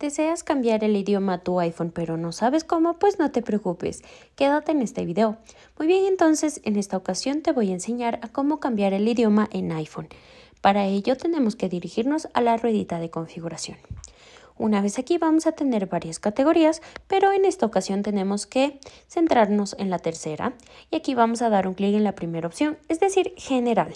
¿Deseas cambiar el idioma a tu iPhone pero no sabes cómo? Pues no te preocupes, quédate en este video. Muy bien, entonces en esta ocasión te voy a enseñar a cómo cambiar el idioma en iPhone. Para ello tenemos que dirigirnos a la ruedita de configuración. Una vez aquí vamos a tener varias categorías, pero en esta ocasión tenemos que centrarnos en la tercera y aquí vamos a dar un clic en la primera opción, es decir, general.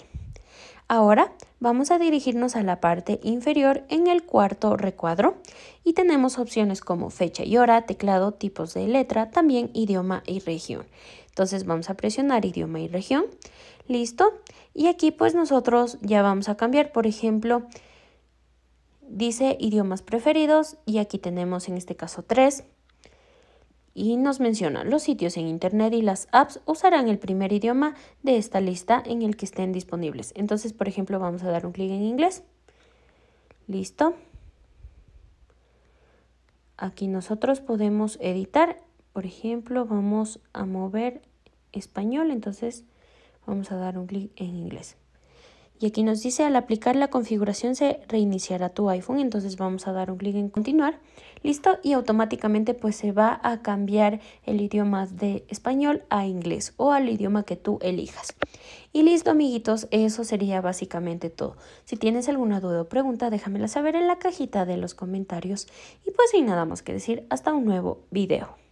Ahora vamos a dirigirnos a la parte inferior en el cuarto recuadro y tenemos opciones como fecha y hora, teclado, tipos de letra, también idioma y región. Entonces vamos a presionar idioma y región. Listo. Y aquí pues nosotros ya vamos a cambiar, por ejemplo, dice idiomas preferidos y aquí tenemos en este caso tres y nos menciona los sitios en Internet y las apps usarán el primer idioma de esta lista en el que estén disponibles. Entonces, por ejemplo, vamos a dar un clic en inglés. Listo. Aquí nosotros podemos editar. Por ejemplo, vamos a mover español. Entonces, vamos a dar un clic en inglés. Y aquí nos dice al aplicar la configuración se reiniciará tu iPhone, entonces vamos a dar un clic en continuar. Listo, y automáticamente pues se va a cambiar el idioma de español a inglés o al idioma que tú elijas. Y listo amiguitos, eso sería básicamente todo. Si tienes alguna duda o pregunta déjamela saber en la cajita de los comentarios. Y pues sin nada más que decir, hasta un nuevo video.